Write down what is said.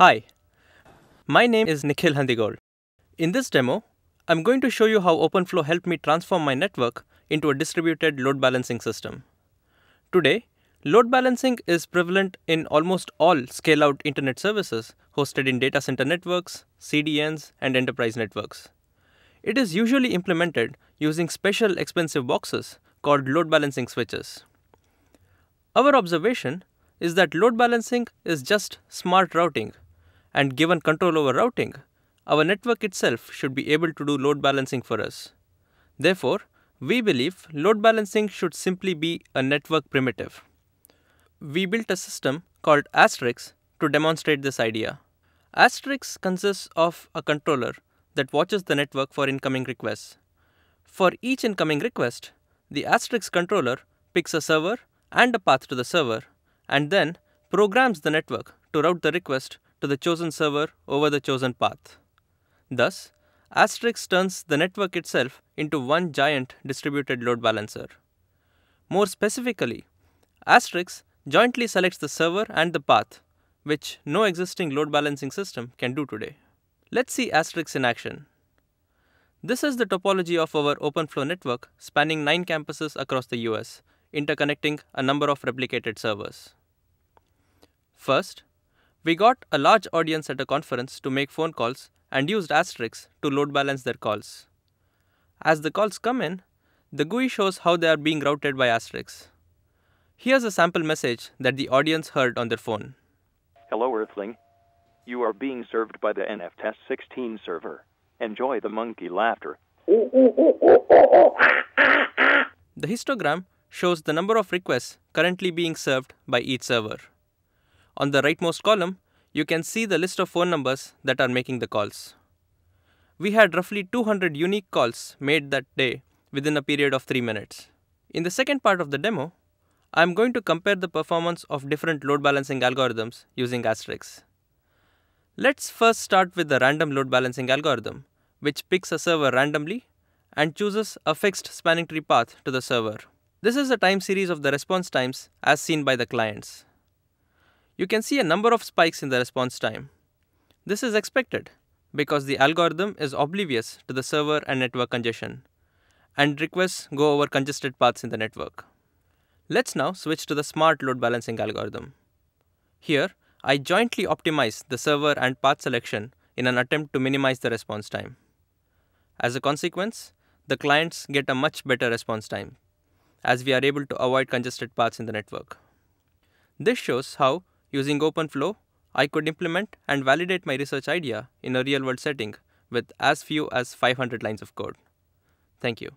Hi, my name is Nikhil Handigol. In this demo, I'm going to show you how OpenFlow helped me transform my network into a distributed load balancing system. Today, load balancing is prevalent in almost all scale-out internet services hosted in data center networks, CDNs, and enterprise networks. It is usually implemented using special expensive boxes called load balancing switches. Our observation is that load balancing is just smart routing and given control over routing, our network itself should be able to do load balancing for us. Therefore, we believe load balancing should simply be a network primitive. We built a system called Asterix to demonstrate this idea. Asterix consists of a controller that watches the network for incoming requests. For each incoming request, the Asterix controller picks a server and a path to the server and then programs the network to route the request to the chosen server over the chosen path. Thus, Asterisk turns the network itself into one giant distributed load balancer. More specifically, Asterisk jointly selects the server and the path, which no existing load balancing system can do today. Let's see Asterisk in action. This is the topology of our OpenFlow network spanning 9 campuses across the US, interconnecting a number of replicated servers. First, we got a large audience at a conference to make phone calls and used asterisks to load balance their calls. As the calls come in, the GUI shows how they are being routed by asterisks. Here's a sample message that the audience heard on their phone. Hello Earthling. You are being served by the NF Test 16 server. Enjoy the monkey laughter. the histogram shows the number of requests currently being served by each server. On the rightmost column, you can see the list of phone numbers that are making the calls. We had roughly 200 unique calls made that day within a period of 3 minutes. In the second part of the demo, I am going to compare the performance of different load balancing algorithms using Asterix. Let's first start with the random load balancing algorithm, which picks a server randomly and chooses a fixed spanning tree path to the server. This is a time series of the response times as seen by the clients you can see a number of spikes in the response time. This is expected because the algorithm is oblivious to the server and network congestion, and requests go over congested paths in the network. Let's now switch to the smart load balancing algorithm. Here, I jointly optimize the server and path selection in an attempt to minimize the response time. As a consequence, the clients get a much better response time, as we are able to avoid congested paths in the network. This shows how Using OpenFlow, I could implement and validate my research idea in a real-world setting with as few as 500 lines of code. Thank you.